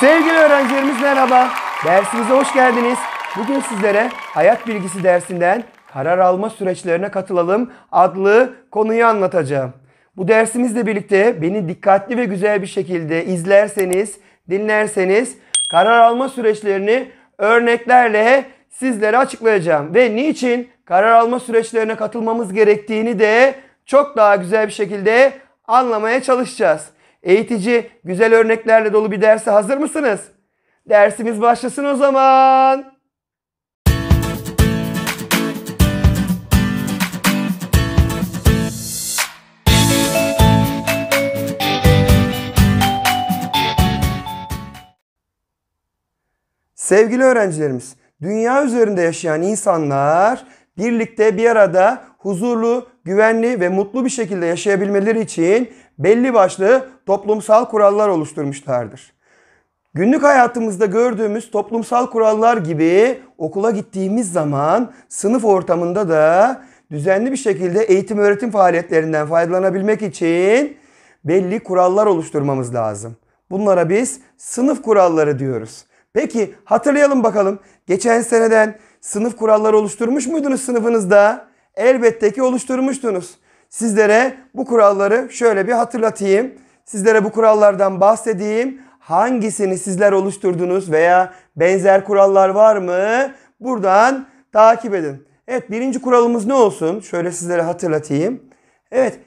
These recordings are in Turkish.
Sevgili öğrencilerimiz merhaba. Dersimize hoş geldiniz. Bugün sizlere hayat bilgisi dersinden karar alma süreçlerine katılalım adlı konuyu anlatacağım. Bu dersimizle birlikte beni dikkatli ve güzel bir şekilde izlerseniz, dinlerseniz karar alma süreçlerini örneklerle sizlere açıklayacağım ve niçin karar alma süreçlerine katılmamız gerektiğini de çok daha güzel bir şekilde anlamaya çalışacağız. Eğitici, güzel örneklerle dolu bir derse hazır mısınız? Dersimiz başlasın o zaman. Sevgili öğrencilerimiz, dünya üzerinde yaşayan insanlar birlikte bir arada huzurlu, güvenli ve mutlu bir şekilde yaşayabilmeleri için belli başlı toplumsal kurallar oluşturmuşlardır. Günlük hayatımızda gördüğümüz toplumsal kurallar gibi okula gittiğimiz zaman sınıf ortamında da düzenli bir şekilde eğitim öğretim faaliyetlerinden faydalanabilmek için belli kurallar oluşturmamız lazım. Bunlara biz sınıf kuralları diyoruz. Peki hatırlayalım bakalım. Geçen seneden sınıf kuralları oluşturmuş muydunuz sınıfınızda? Elbette ki oluşturmuştunuz. Sizlere bu kuralları şöyle bir hatırlatayım. Sizlere bu kurallardan bahsedeyim. Hangisini sizler oluşturdunuz veya benzer kurallar var mı? Buradan takip edin. Evet birinci kuralımız ne olsun? Şöyle sizlere hatırlatayım. Evet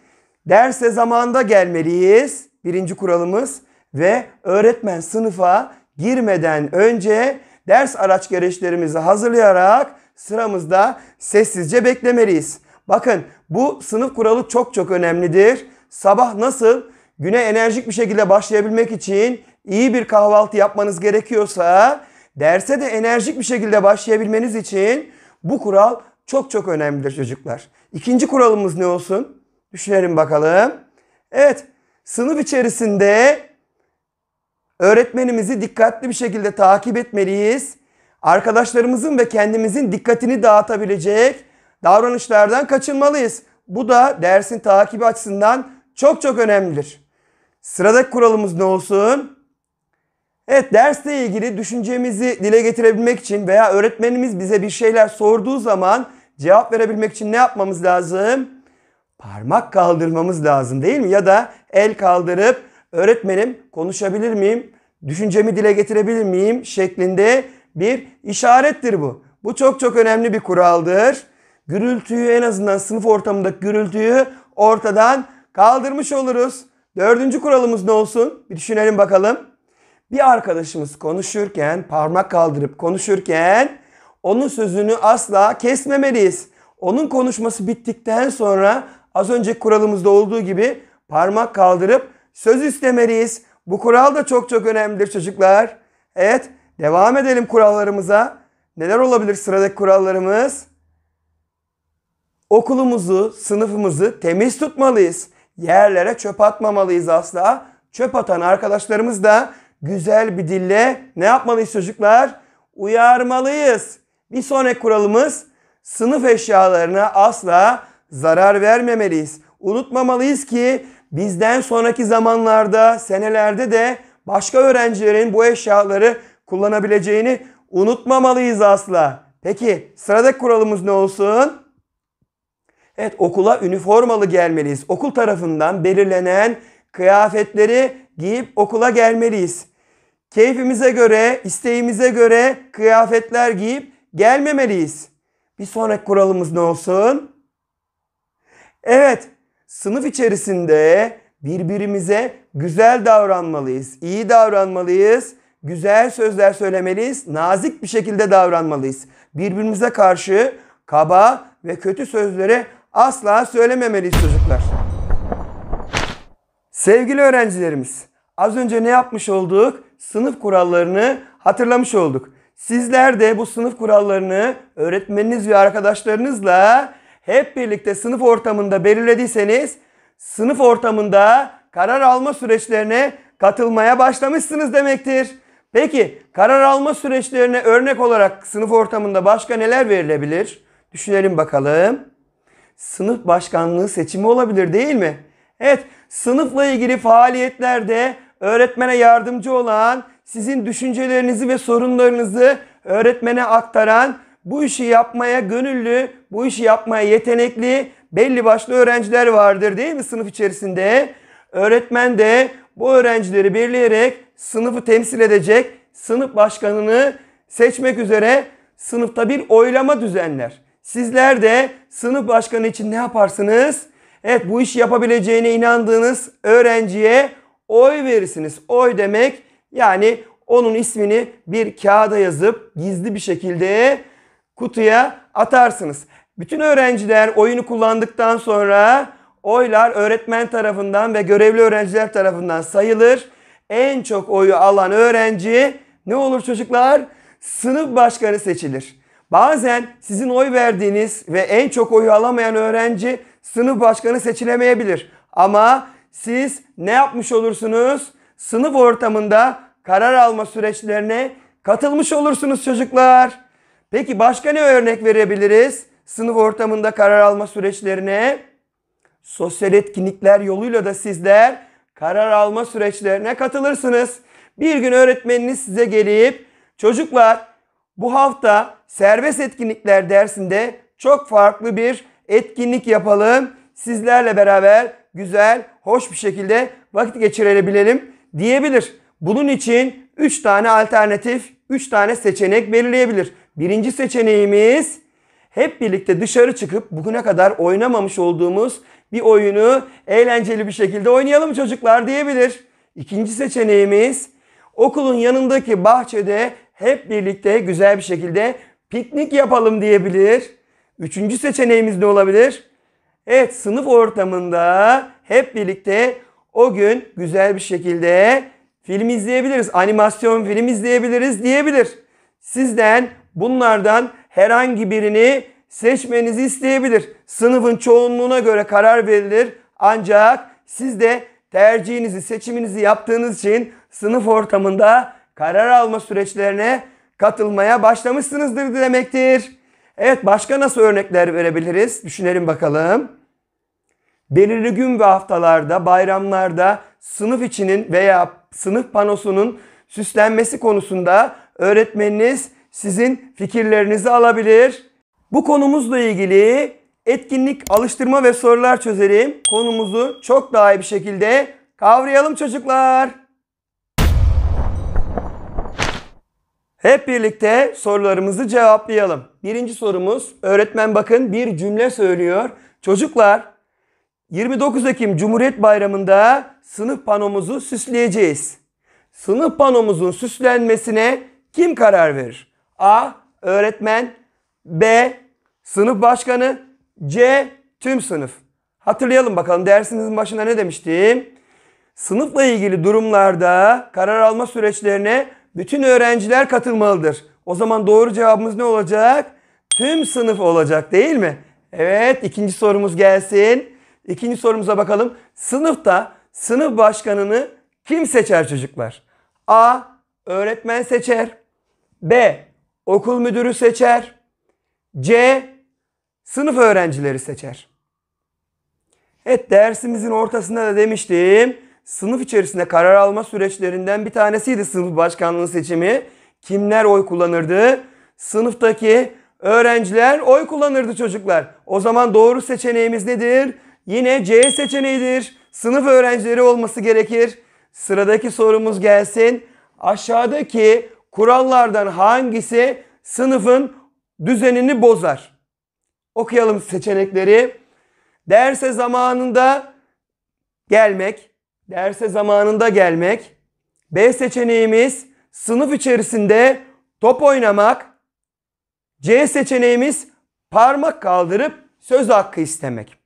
derse zamanda gelmeliyiz. Birinci kuralımız ve öğretmen sınıfa girmeden önce ders araç gereçlerimizi hazırlayarak sıramızda sessizce beklemeliyiz. Bakın bu sınıf kuralı çok çok önemlidir. Sabah nasıl güne enerjik bir şekilde başlayabilmek için iyi bir kahvaltı yapmanız gerekiyorsa derse de enerjik bir şekilde başlayabilmeniz için bu kural çok çok önemlidir çocuklar. İkinci kuralımız ne olsun? Düşünelim bakalım. Evet, sınıf içerisinde öğretmenimizi dikkatli bir şekilde takip etmeliyiz. Arkadaşlarımızın ve kendimizin dikkatini dağıtabilecek davranışlardan kaçınmalıyız. Bu da dersin takibi açısından çok çok önemlidir. Sıradaki kuralımız ne olsun? Evet dersle ilgili düşüncemizi dile getirebilmek için veya öğretmenimiz bize bir şeyler sorduğu zaman cevap verebilmek için ne yapmamız lazım? Parmak kaldırmamız lazım değil mi? Ya da el kaldırıp öğretmenim konuşabilir miyim? Düşüncemi dile getirebilir miyim? şeklinde bir işarettir bu. Bu çok çok önemli bir kuraldır gürültüyü en azından sınıf ortamındaki gürültüyü ortadan kaldırmış oluruz. Dördüncü kuralımız ne olsun? Bir düşünelim bakalım. Bir arkadaşımız konuşurken, parmak kaldırıp konuşurken onun sözünü asla kesmemeliyiz. Onun konuşması bittikten sonra az önceki kuralımızda olduğu gibi parmak kaldırıp söz istemeliyiz. Bu kural da çok çok önemlidir çocuklar. Evet, devam edelim kurallarımıza. Neler olabilir sıradaki kurallarımız? Okulumuzu, sınıfımızı temiz tutmalıyız. Yerlere çöp atmamalıyız asla. Çöp atan arkadaşlarımız da güzel bir dille ne yapmalıyız çocuklar? Uyarmalıyız. Bir sonraki kuralımız sınıf eşyalarına asla zarar vermemeliyiz. Unutmamalıyız ki bizden sonraki zamanlarda, senelerde de başka öğrencilerin bu eşyaları kullanabileceğini unutmamalıyız asla. Peki sıradaki kuralımız ne olsun? Evet okula üniformalı gelmeliyiz. Okul tarafından belirlenen kıyafetleri giyip okula gelmeliyiz. Keyfimize göre, isteğimize göre kıyafetler giyip gelmemeliyiz. Bir sonraki kuralımız ne olsun? Evet, sınıf içerisinde birbirimize güzel davranmalıyız, iyi davranmalıyız, güzel sözler söylemeliyiz, nazik bir şekilde davranmalıyız. Birbirimize karşı kaba ve kötü sözlere asla söylememeliyiz çocuklar. Sevgili öğrencilerimiz, az önce ne yapmış olduk? Sınıf kurallarını hatırlamış olduk. Sizler de bu sınıf kurallarını öğretmeniniz ve arkadaşlarınızla hep birlikte sınıf ortamında belirlediyseniz sınıf ortamında karar alma süreçlerine katılmaya başlamışsınız demektir. Peki karar alma süreçlerine örnek olarak sınıf ortamında başka neler verilebilir? Düşünelim bakalım sınıf başkanlığı seçimi olabilir değil mi? Evet, sınıfla ilgili faaliyetlerde öğretmene yardımcı olan, sizin düşüncelerinizi ve sorunlarınızı öğretmene aktaran, bu işi yapmaya gönüllü, bu işi yapmaya yetenekli belli başlı öğrenciler vardır değil mi sınıf içerisinde? Öğretmen de bu öğrencileri belirleyerek sınıfı temsil edecek sınıf başkanını seçmek üzere sınıfta bir oylama düzenler. Sizler de sınıf başkanı için ne yaparsınız? Evet bu işi yapabileceğine inandığınız öğrenciye oy verirsiniz. Oy demek yani onun ismini bir kağıda yazıp gizli bir şekilde kutuya atarsınız. Bütün öğrenciler oyunu kullandıktan sonra oylar öğretmen tarafından ve görevli öğrenciler tarafından sayılır. En çok oyu alan öğrenci ne olur çocuklar? Sınıf başkanı seçilir. Bazen sizin oy verdiğiniz ve en çok oyu alamayan öğrenci sınıf başkanı seçilemeyebilir. Ama siz ne yapmış olursunuz? Sınıf ortamında karar alma süreçlerine katılmış olursunuz çocuklar. Peki başka ne örnek verebiliriz? Sınıf ortamında karar alma süreçlerine sosyal etkinlikler yoluyla da sizler karar alma süreçlerine katılırsınız. Bir gün öğretmeniniz size gelip çocuklar bu hafta serbest etkinlikler dersinde çok farklı bir etkinlik yapalım. Sizlerle beraber güzel, hoş bir şekilde vakit geçirebilelim diyebilir. Bunun için 3 tane alternatif, 3 tane seçenek belirleyebilir. Birinci seçeneğimiz hep birlikte dışarı çıkıp bugüne kadar oynamamış olduğumuz bir oyunu eğlenceli bir şekilde oynayalım çocuklar diyebilir. İkinci seçeneğimiz okulun yanındaki bahçede hep birlikte güzel bir şekilde Piknik yapalım diyebilir. Üçüncü seçeneğimiz ne olabilir? Evet sınıf ortamında hep birlikte o gün güzel bir şekilde film izleyebiliriz. Animasyon film izleyebiliriz diyebilir. Sizden bunlardan herhangi birini seçmenizi isteyebilir. Sınıfın çoğunluğuna göre karar verilir. Ancak siz de tercihinizi, seçiminizi yaptığınız için sınıf ortamında karar alma süreçlerine katılmaya başlamışsınızdır demektir. Evet başka nasıl örnekler verebiliriz? Düşünelim bakalım. Belirli gün ve haftalarda, bayramlarda sınıf içinin veya sınıf panosunun süslenmesi konusunda öğretmeniniz sizin fikirlerinizi alabilir. Bu konumuzla ilgili etkinlik, alıştırma ve sorular çözelim. Konumuzu çok daha iyi bir şekilde kavrayalım çocuklar. Hep birlikte sorularımızı cevaplayalım. Birinci sorumuz öğretmen bakın bir cümle söylüyor. Çocuklar 29 Ekim Cumhuriyet Bayramı'nda sınıf panomuzu süsleyeceğiz. Sınıf panomuzun süslenmesine kim karar verir? A. Öğretmen B. Sınıf başkanı C. Tüm sınıf. Hatırlayalım bakalım dersinizin başında ne demiştim? Sınıfla ilgili durumlarda karar alma süreçlerine bütün öğrenciler katılmalıdır. O zaman doğru cevabımız ne olacak? Tüm sınıf olacak değil mi? Evet ikinci sorumuz gelsin. İkinci sorumuza bakalım. Sınıfta sınıf başkanını kim seçer çocuklar? A. Öğretmen seçer. B. Okul müdürü seçer. C. Sınıf öğrencileri seçer. Evet dersimizin ortasında da demiştim sınıf içerisinde karar alma süreçlerinden bir tanesiydi sınıf başkanlığı seçimi. Kimler oy kullanırdı? Sınıftaki öğrenciler oy kullanırdı çocuklar. O zaman doğru seçeneğimiz nedir? Yine C seçeneğidir. Sınıf öğrencileri olması gerekir. Sıradaki sorumuz gelsin. Aşağıdaki kurallardan hangisi sınıfın düzenini bozar? Okuyalım seçenekleri. Derse zamanında gelmek, derse zamanında gelmek. B seçeneğimiz sınıf içerisinde top oynamak. C seçeneğimiz parmak kaldırıp söz hakkı istemek.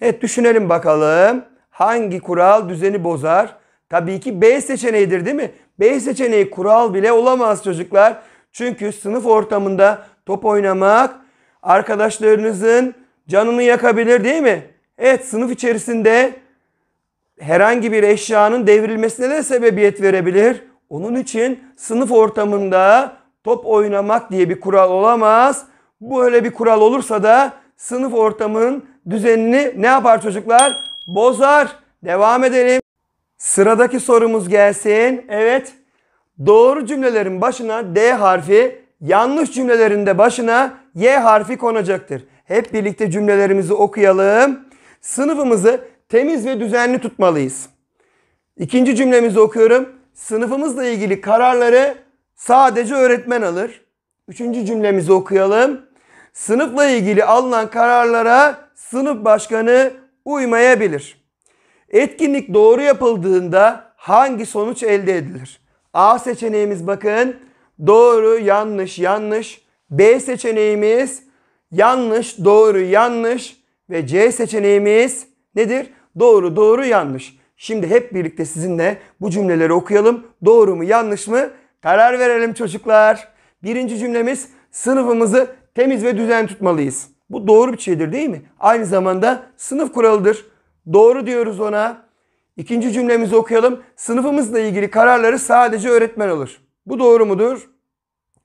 Evet düşünelim bakalım hangi kural düzeni bozar? Tabii ki B seçeneğidir değil mi? B seçeneği kural bile olamaz çocuklar. Çünkü sınıf ortamında top oynamak arkadaşlarınızın canını yakabilir değil mi? Evet sınıf içerisinde herhangi bir eşyanın devrilmesine de sebebiyet verebilir. Onun için sınıf ortamında top oynamak diye bir kural olamaz. Bu öyle bir kural olursa da sınıf ortamının düzenini ne yapar çocuklar? Bozar. Devam edelim. Sıradaki sorumuz gelsin. Evet. Doğru cümlelerin başına D harfi, yanlış cümlelerin de başına Y harfi konacaktır. Hep birlikte cümlelerimizi okuyalım. Sınıfımızı temiz ve düzenli tutmalıyız. İkinci cümlemizi okuyorum. Sınıfımızla ilgili kararları sadece öğretmen alır. Üçüncü cümlemizi okuyalım. Sınıfla ilgili alınan kararlara sınıf başkanı uymayabilir. Etkinlik doğru yapıldığında hangi sonuç elde edilir? A seçeneğimiz bakın doğru, yanlış, yanlış. B seçeneğimiz yanlış, doğru, yanlış ve C seçeneğimiz nedir? Doğru, doğru, yanlış. Şimdi hep birlikte sizinle bu cümleleri okuyalım. Doğru mu, yanlış mı? Karar verelim çocuklar. Birinci cümlemiz sınıfımızı temiz ve düzen tutmalıyız. Bu doğru bir şeydir değil mi? Aynı zamanda sınıf kuralıdır. Doğru diyoruz ona. İkinci cümlemizi okuyalım. Sınıfımızla ilgili kararları sadece öğretmen alır. Bu doğru mudur?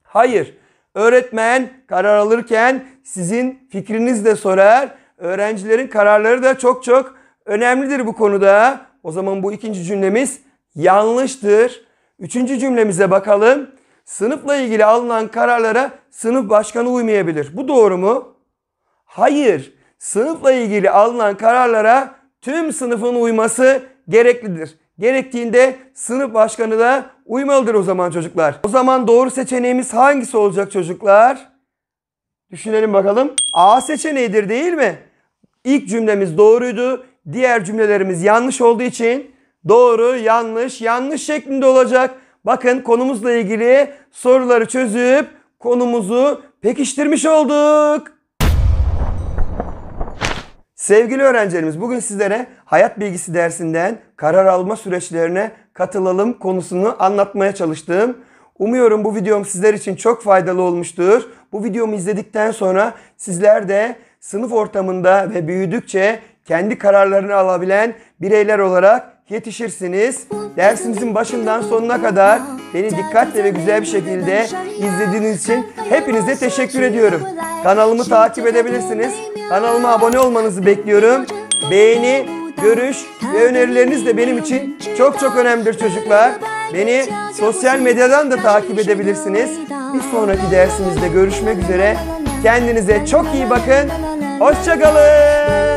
Hayır. Öğretmen karar alırken sizin fikrinizi de sorar. Öğrencilerin kararları da çok çok önemlidir bu konuda. O zaman bu ikinci cümlemiz yanlıştır. Üçüncü cümlemize bakalım. Sınıfla ilgili alınan kararlara sınıf başkanı uymayabilir. Bu doğru mu? Hayır. Sınıfla ilgili alınan kararlara tüm sınıfın uyması gereklidir. Gerektiğinde sınıf başkanı da uymalıdır o zaman çocuklar. O zaman doğru seçeneğimiz hangisi olacak çocuklar? Düşünelim bakalım. A seçeneğidir değil mi? İlk cümlemiz doğruydu. Diğer cümlelerimiz yanlış olduğu için doğru, yanlış, yanlış şeklinde olacak. Bakın konumuzla ilgili soruları çözüp konumuzu pekiştirmiş olduk. Sevgili öğrencilerimiz bugün sizlere hayat bilgisi dersinden karar alma süreçlerine katılalım konusunu anlatmaya çalıştım. Umuyorum bu videom sizler için çok faydalı olmuştur. Bu videomu izledikten sonra sizler de sınıf ortamında ve büyüdükçe kendi kararlarını alabilen bireyler olarak yetişirsiniz. Dersimizin başından sonuna kadar beni dikkatle ve güzel bir şekilde izlediğiniz için hepinize teşekkür ediyorum. Kanalımı takip edebilirsiniz. Kanalıma abone olmanızı bekliyorum. Beğeni, görüş ve önerileriniz de benim için çok çok önemlidir çocuklar. Beni sosyal medyadan da takip edebilirsiniz. Bir sonraki dersimizde görüşmek üzere. Kendinize çok iyi bakın. Hoşçakalın.